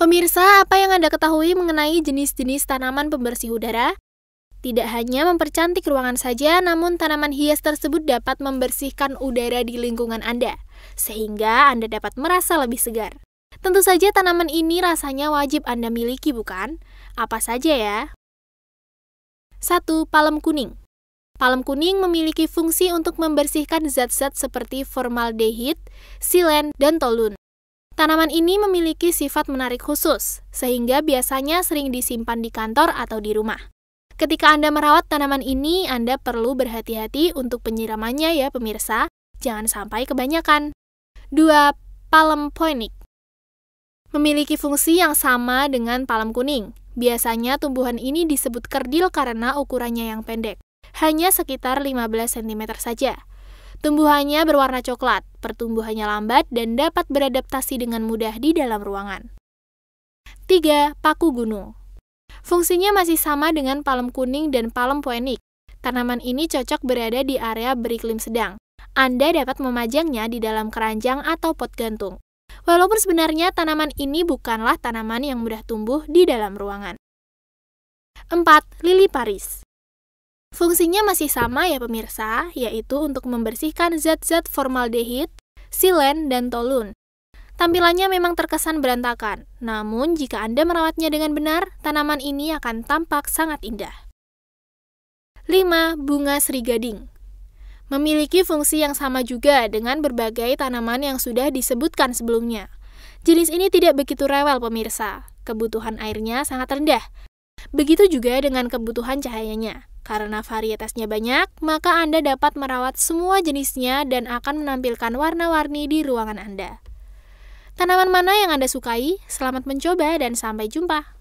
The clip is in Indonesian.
Pemirsa, apa yang Anda ketahui mengenai jenis-jenis tanaman pembersih udara? Tidak hanya mempercantik ruangan saja, namun tanaman hias tersebut dapat membersihkan udara di lingkungan Anda, sehingga Anda dapat merasa lebih segar. Tentu saja tanaman ini rasanya wajib Anda miliki, bukan? Apa saja ya? 1. Palem kuning Palem kuning memiliki fungsi untuk membersihkan zat-zat seperti formaldehid, silen, dan tolun. Tanaman ini memiliki sifat menarik khusus, sehingga biasanya sering disimpan di kantor atau di rumah. Ketika Anda merawat tanaman ini, Anda perlu berhati-hati untuk penyiramannya ya pemirsa, jangan sampai kebanyakan. 2. Palem poenik Memiliki fungsi yang sama dengan palem kuning. Biasanya tumbuhan ini disebut kerdil karena ukurannya yang pendek, hanya sekitar 15 cm saja. Tumbuhannya berwarna coklat, pertumbuhannya lambat dan dapat beradaptasi dengan mudah di dalam ruangan. 3. Paku gunung Fungsinya masih sama dengan palem kuning dan palem poenik. Tanaman ini cocok berada di area beriklim sedang. Anda dapat memajangnya di dalam keranjang atau pot gantung. Walaupun sebenarnya tanaman ini bukanlah tanaman yang mudah tumbuh di dalam ruangan. 4. Lili Paris Fungsinya masih sama ya pemirsa, yaitu untuk membersihkan zat-zat formaldehid, silen, dan tolun. Tampilannya memang terkesan berantakan, namun jika Anda merawatnya dengan benar, tanaman ini akan tampak sangat indah. 5. Bunga serigading Memiliki fungsi yang sama juga dengan berbagai tanaman yang sudah disebutkan sebelumnya. Jenis ini tidak begitu rewel pemirsa, kebutuhan airnya sangat rendah, Begitu juga dengan kebutuhan cahayanya. Karena varietasnya banyak, maka Anda dapat merawat semua jenisnya dan akan menampilkan warna-warni di ruangan Anda. Tanaman mana yang Anda sukai? Selamat mencoba dan sampai jumpa.